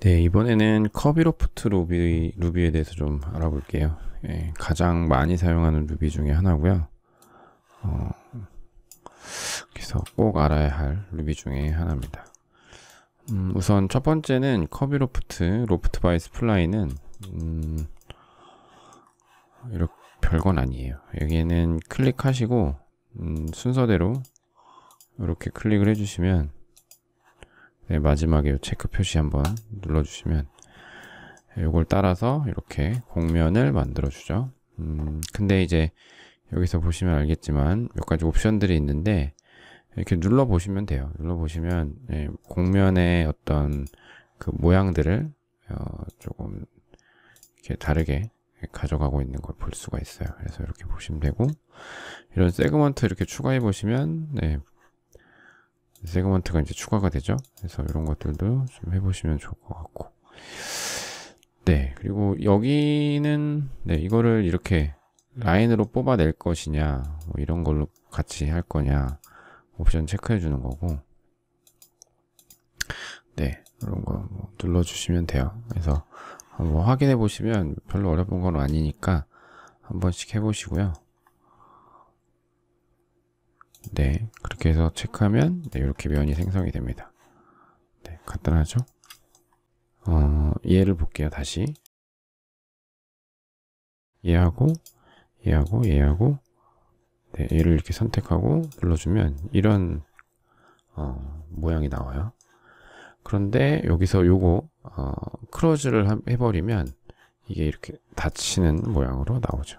네, 이번에는 커비로프트 루비, 루비에 대해서 좀 알아볼게요. 예, 가장 많이 사용하는 루비 중에 하나고요. 어, 그래서 꼭 알아야 할 루비 중에 하나입니다. 음, 우선 첫 번째는 커비로프트, 로프트 바이 스플라이는 음, 이렇게 별건 아니에요. 여기에는 클릭하시고 음, 순서대로 이렇게 클릭을 해주시면 네, 마지막에 체크 표시 한번 눌러주시면 이걸 네, 따라서 이렇게 공면을 만들어주죠. 음, 근데 이제 여기서 보시면 알겠지만 몇 가지 옵션들이 있는데 이렇게 눌러보시면 돼요. 눌러보시면 예, 네, 공면의 어떤 그 모양들을 어, 조금 이렇게 다르게 가져가고 있는 걸 볼 수가 있어요. 그래서 이렇게 보시면 되고 이런 세그먼트 이렇게 추가해 보시면 네, 세그먼트가 이제 추가가 되죠. 그래서 이런 것들도 좀 해보시면 좋을 것 같고. 네, 그리고 여기는 네, 이거를 이렇게 라인으로 뽑아낼 것이냐, 뭐 이런 걸로 같이 할 거냐, 옵션 체크해 주는 거고. 네, 이런 거뭐 눌러주시면 돼요. 그래서 한번 확인해 보시면 별로 어려운 건 아니니까 한 번씩 해보시고요. 네, 그렇게 해서 체크하면 네, 이렇게 면이 생성이 됩니다. 네, 간단하죠? 어, 얘를 볼게요, 다시. 얘하고 얘하고 얘하고 네, 얘를 이렇게 선택하고 눌러주면 이런 어, 모양이 나와요. 그런데 여기서 요거 어, 크로즈를 해버리면 이게 이렇게 닫히는 모양으로 나오죠.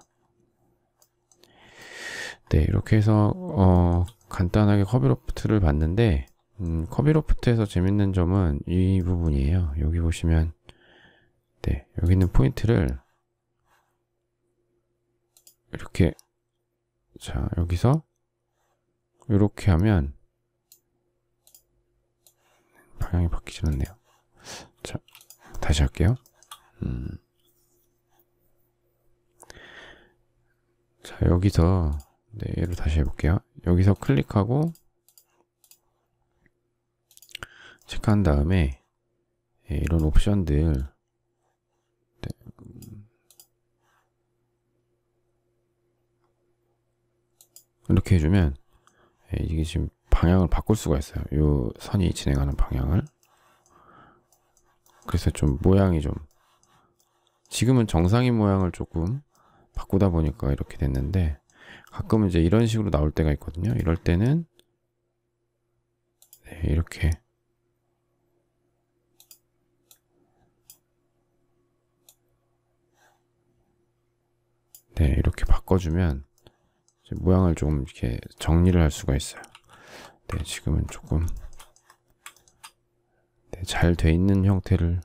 네, 이렇게 해서 어, 간단하게 커비로프트를 봤는데 음, 커비로프트에서 재밌는 점은 이 부분이에요. 여기 보시면 네, 여기 있는 포인트를 이렇게 자, 여기서 이렇게 하면 방향이 바뀌지 않네요. 자, 다시 할게요. 음. 자, 여기서 네, 얘로 다시 해볼게요. 여기서 클릭하고 체크한 다음에 네, 이런 옵션들 네. 이렇게 해주면 네, 이게 지금 방향을 바꿀 수가 있어요. 이 선이 진행하는 방향을 그래서 좀 모양이 좀 지금은 정상인 모양을 조금 바꾸다 보니까 이렇게 됐는데 가끔 이제 이런 식으로 나올 때가 있거든요. 이럴 때는 네, 이렇게 네, 이렇게 바꿔주면 모양을 조금 이렇게 정리를 할 수가 있어요. 네, 지금은 조금 네, 잘 돼 있는 형태를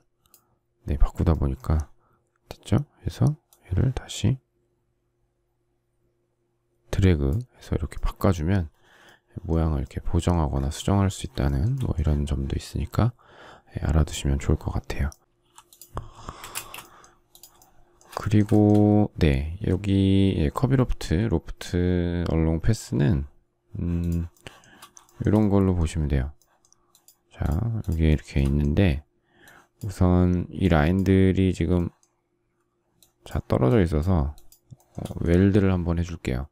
네, 바꾸다 보니까 됐죠? 그래서 얘를 다시 드래그해서 이렇게 바꿔주면 모양을 이렇게 보정하거나 수정할 수 있다는 뭐 이런 점도 있으니까 예, 알아두시면 좋을 것 같아요. 그리고 네 여기 예, 커비 로프트 로프트 얼롱 패스는 음, 이런 걸로 보시면 돼요. 자 여기 에 이렇게 있는데 우선 이 라인들이 지금 자 떨어져 있어서 어, 웰드를 한번 해줄게요.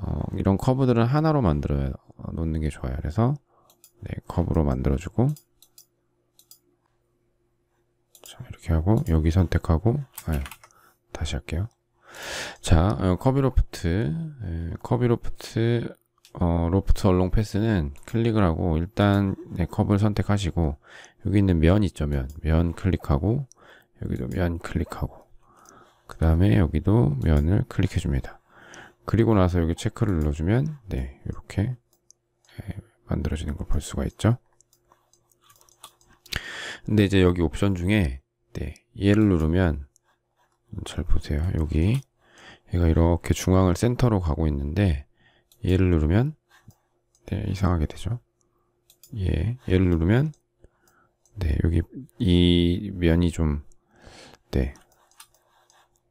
어, 이런 커브들은 하나로 만들어 어, 놓는 게 좋아요. 그래서 네, 커브로 만들어주고 자, 이렇게 하고 여기 선택하고 네, 다시 할게요. 자, 어, 커비 로프트 네, 커비 로프트 어, 로프트 얼롱 패스는 클릭을 하고 일단 네, 커브를 선택하시고 여기 있는 면 있죠 면, 면 클릭하고 여기도 면 클릭하고 그 다음에 여기도 면을 클릭해 줍니다. 그리고 나서 여기 체크를 눌러주면 네 이렇게 예, 만들어지는 걸 볼 수가 있죠 근데 이제 여기 옵션 중에 네, 얘를 누르면 음, 잘 보세요 여기 얘가 이렇게 중앙을 센터로 가고 있는데 얘를 누르면 네, 이상하게 되죠 예, 얘를 누르면 네, 여기 이 면이 좀 네,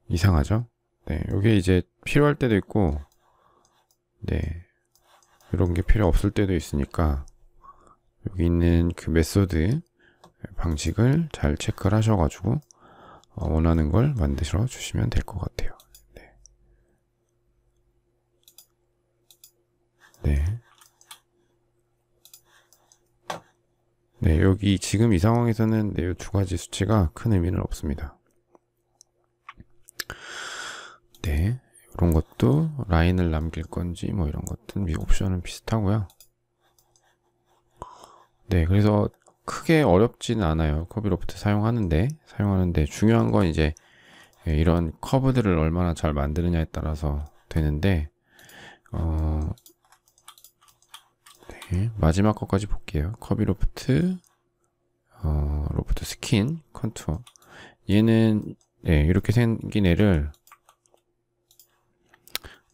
이상하죠 네, 이게 이제 필요할 때도 있고, 네, 이런 게 필요 없을 때도 있으니까 여기 있는 그 메소드 방식을 잘 체크를 하셔가지고 어, 원하는 걸 만드셔 주시면 될 것 같아요. 네. 네. 네, 여기 지금 이 상황에서는 네, 이두 가지 수치가 큰 의미는 없습니다. 네, 이런 것도 라인을 남길 건지 뭐 이런 것들 위 옵션은 비슷하고요. 네, 그래서 크게 어렵진 않아요. 커비로프트 사용하는데 사용하는데 중요한 건 이제 예, 이런 커브들을 얼마나 잘 만드느냐에 따라서 되는데 어, 네, 마지막 것까지 볼게요. 커비로프트 어, 로프트 스킨 컨투어 얘는 네, 이렇게 생긴 애를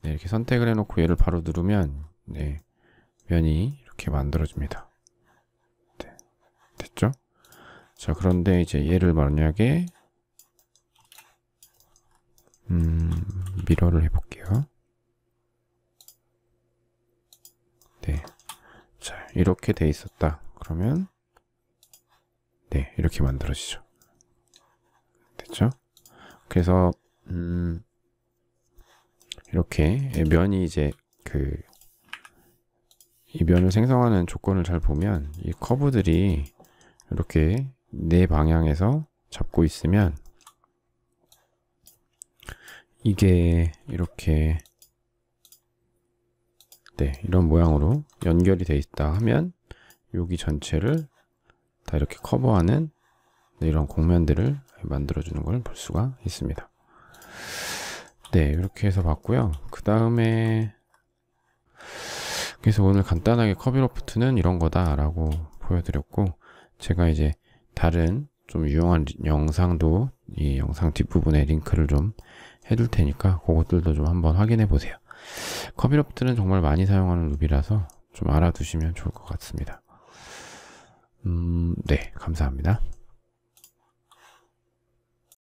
네, 이렇게 선택을 해놓고 얘를 바로 누르면 네, 면이 이렇게 만들어집니다. 네, 됐죠? 자 그런데 이제 얘를 만약에 음, 미러를 해볼게요. 네, 자 이렇게 돼 있었다. 그러면 네 이렇게 만들어지죠. 됐죠? 그래서 음, 이렇게 면이 이제 그이 면을 생성하는 조건을 잘 보면 이 커브들이 이렇게 내 네 방향에서 잡고 있으면 이게 이렇게 네 이런 모양으로 연결이 돼 있다 하면 여기 전체를 다 이렇게 커버하는 네, 이런 공면들을 만들어주는 걸 볼 수가 있습니다. 네, 이렇게 해서 봤고요. 그 다음에 그래서 오늘 간단하게 커비로프트는 이런 거다라고 보여드렸고 제가 이제 다른 좀 유용한 영상도 이 영상 뒷부분에 링크를 좀 해둘 테니까 그것들도 좀 한번 확인해 보세요. 커비로프트는 정말 많이 사용하는 루비라서좀 알아두시면 좋을 것 같습니다. 음, 네, 감사합니다.